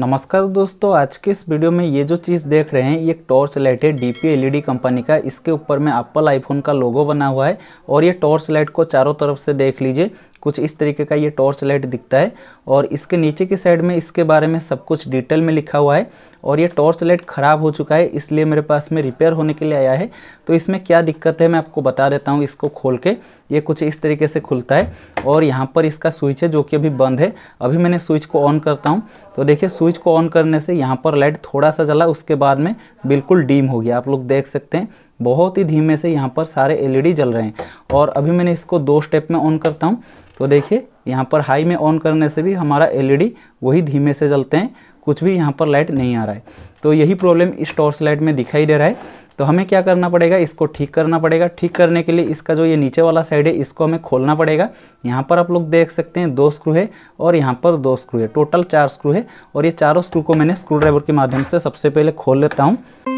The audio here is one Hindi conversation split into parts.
नमस्कार दोस्तों आज के इस वीडियो में ये जो चीज़ देख रहे हैं ये टॉर्च लाइट है डी पी e कंपनी का इसके ऊपर में एप्पल आईफोन का लोगो बना हुआ है और ये टॉर्च लाइट को चारों तरफ से देख लीजिए कुछ इस तरीके का ये टॉर्च लाइट दिखता है और इसके नीचे की साइड में इसके बारे में सब कुछ डिटेल में लिखा हुआ है और ये टॉर्च लाइट ख़राब हो चुका है इसलिए मेरे पास में रिपेयर होने के लिए आया है तो इसमें क्या दिक्कत है मैं आपको बता देता हूँ इसको खोल के ये कुछ इस तरीके से खुलता है और यहाँ पर इसका स्विच है जो कि अभी बंद है अभी मैंने स्विच को ऑन करता हूँ तो देखिए स्विच को ऑन करने से यहाँ पर लाइट थोड़ा सा जला उसके बाद में बिल्कुल डीम हो गया आप लोग देख सकते हैं बहुत ही धीमे से यहाँ पर सारे एलईडी e जल रहे हैं और अभी मैंने इसको दो स्टेप में ऑन करता हूँ तो देखिए यहाँ पर हाई में ऑन करने से भी हमारा एलईडी e वही धीमे से जलते हैं कुछ भी यहाँ पर लाइट नहीं आ रहा है तो यही प्रॉब्लम इस टॉर्च लाइट में दिखाई दे रहा है तो हमें क्या करना पड़ेगा इसको ठीक करना पड़ेगा ठीक करने के लिए इसका जो ये नीचे वाला साइड है इसको हमें खोलना पड़ेगा यहाँ पर आप लोग देख सकते हैं दो स्क्रू है और यहाँ पर दो स्क्रू है टोटल चार स्क्रू है और ये चारों स्क्रू को मैंने स्क्रू ड्राइवर के माध्यम से सबसे पहले खोल लेता हूँ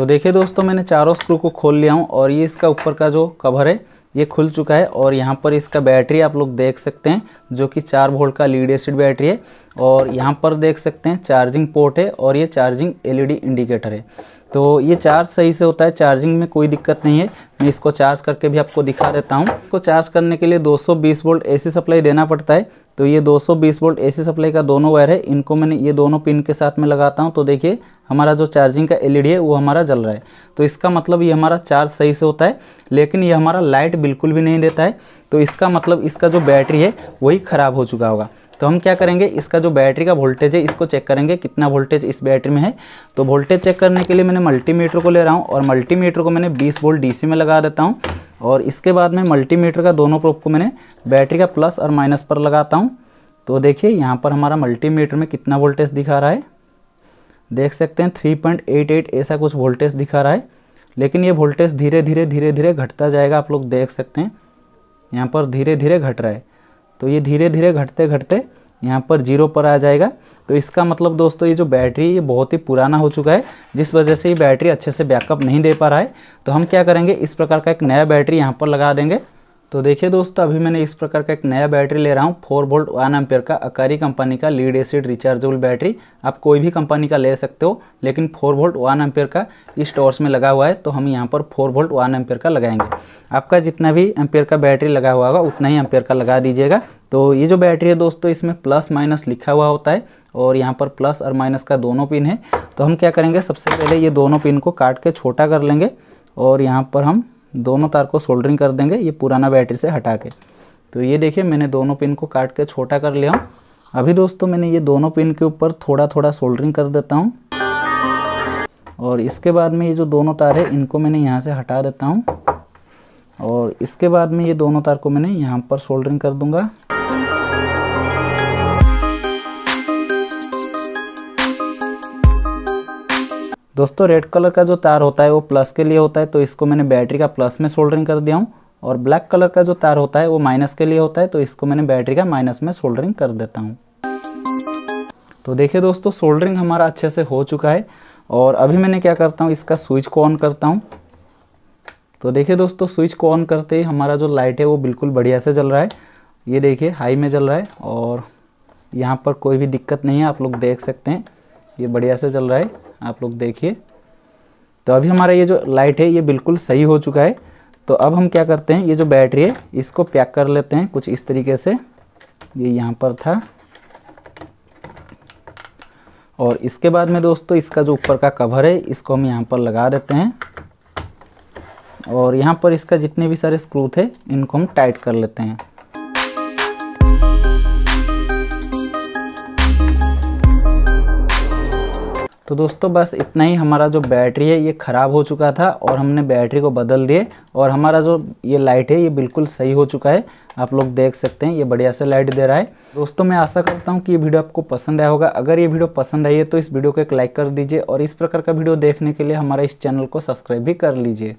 तो देखिए दोस्तों मैंने चारों स्क्रू को खोल लिया हूँ और ये इसका ऊपर का जो कवर है ये खुल चुका है और यहाँ पर इसका बैटरी आप लोग देख सकते हैं जो कि चार वोल्ट का लीड एसिड बैटरी है और यहाँ पर देख सकते हैं चार्जिंग पोर्ट है और ये चार्जिंग एलईडी इंडिकेटर है तो ये चार्ज सही से होता है चार्जिंग में कोई दिक्कत नहीं है मैं इसको चार्ज करके भी आपको दिखा देता हूँ इसको चार्ज करने के लिए 220 वोल्ट एसी सप्लाई देना पड़ता है तो ये 220 वोल्ट एसी सप्लाई का दोनों वायर है इनको मैंने ये दोनों पिन के साथ में लगाता हूँ तो देखिए हमारा जो चार्जिंग का एल है वो हमारा जल रहा है तो इसका मतलब ये हमारा चार्ज सही से होता है लेकिन ये हमारा लाइट बिल्कुल भी नहीं देता है तो इसका मतलब इसका जो बैटरी है वही ख़राब हो चुका होगा तो हम क्या करेंगे इसका जो बैटरी का वोल्टेज है इसको चेक करेंगे कितना वोल्टेज इस बैटरी में है तो वोल्टेज चेक करने के लिए मैंने मल्टीमीटर को ले रहा हूँ और मल्टीमीटर को मैंने बीस वोल्ट डी में लगा देता हूँ और इसके बाद में मल्टीमीटर का दोनों प्रोप को मैंने बैटरी का प्लस और माइनस पर लगाता हूँ तो देखिए यहाँ पर हमारा मल्टीमीटर में कितना वोल्टेज दिखा रहा है देख सकते हैं 3.88 ऐसा कुछ वोल्टेज दिखा रहा है लेकिन ये वोल्टेज धीरे धीरे धीरे धीरे घटता जाएगा आप लोग देख सकते हैं यहाँ पर धीरे धीरे घट रहा है तो ये धीरे धीरे घटते घटते यहाँ पर जीरो पर आ जाएगा तो इसका मतलब दोस्तों ये जो बैटरी ये बहुत ही पुराना हो चुका है जिस वजह से ये बैटरी अच्छे से बैकअप नहीं दे पा रहा है तो हम क्या करेंगे इस प्रकार का एक नया बैटरी यहाँ पर लगा देंगे तो देखिए दोस्तों अभी मैंने इस प्रकार का एक नया बैटरी ले रहा हूँ फोर वोल्ट वन एम्पेयर का अकारी कंपनी का लीड एसिड रिचार्जेबल बैटरी आप कोई भी कंपनी का ले सकते हो लेकिन फोर वोल्ट वन एम्पेयर का इस टॉर्च में लगा हुआ है तो हम यहाँ पर फोर वोल्ट वन एम्पेयर का लगाएंगे आपका जितना भी एम्पेयर का बैटरी लगा हुआ होगा उतना ही एम्पेयर का लगा दीजिएगा तो ये जो बैटरी है दोस्तों इसमें प्लस माइनस लिखा हुआ होता है और यहाँ पर प्लस और माइनस का दोनों पिन है तो हम क्या करेंगे सबसे पहले ये दोनों पिन को काट के छोटा कर लेंगे और यहाँ पर हम दोनों तार को सोल्डरिंग कर देंगे ये पुराना बैटरी से हटा के तो ये देखिए मैंने दोनों पिन को काट के छोटा कर लिया हूँ अभी दोस्तों मैंने ये दोनों पिन के ऊपर थोड़ा थोड़ा सोल्डरिंग कर देता हूँ और इसके बाद में ये जो दोनों तार है इनको मैंने यहाँ से हटा देता हूँ और इसके बाद में ये दोनों तार को मैंने यहाँ पर सोल्डरिंग कर दूंगा दोस्तों रेड कलर का जो तार होता है वो प्लस के लिए होता है तो इसको मैंने बैटरी का प्लस में सोल्डरिंग कर दिया हूँ और ब्लैक कलर का जो तार होता है वो माइनस के लिए होता है तो इसको मैंने बैटरी का माइनस में सोल्डरिंग कर देता हूँ तो देखिए दोस्तों सोल्डरिंग हमारा अच्छे से हो चुका है और अभी मैंने क्या करता हूँ इसका स्विच को ऑन करता हूँ तो देखिए दोस्तों स्विच को ऑन करते ही हमारा जो लाइट है वो बिल्कुल बढ़िया से जल रहा है ये देखिए हाई में जल रहा है और यहाँ पर कोई भी दिक्कत नहीं है आप लोग देख सकते हैं ये बढ़िया से जल रहा है आप लोग देखिए तो अभी हमारा ये जो लाइट है ये बिल्कुल सही हो चुका है तो अब हम क्या करते हैं ये जो बैटरी है इसको पैक कर लेते हैं कुछ इस तरीके से ये यहाँ पर था और इसके बाद में दोस्तों इसका जो ऊपर का कवर है इसको हम यहाँ पर लगा देते हैं और यहाँ पर इसका जितने भी सारे स्क्रू थे इनको हम टाइट कर लेते हैं तो दोस्तों बस इतना ही हमारा जो बैटरी है ये ख़राब हो चुका था और हमने बैटरी को बदल दिए और हमारा जो ये लाइट है ये बिल्कुल सही हो चुका है आप लोग देख सकते हैं ये बढ़िया से लाइट दे रहा है दोस्तों मैं आशा करता हूँ कि ये वीडियो आपको पसंद आया होगा अगर ये वीडियो पसंद आई है तो इस वीडियो को एक लाइक कर दीजिए और इस प्रकार का वीडियो देखने के लिए हमारे इस चैनल को सब्सक्राइब भी कर लीजिए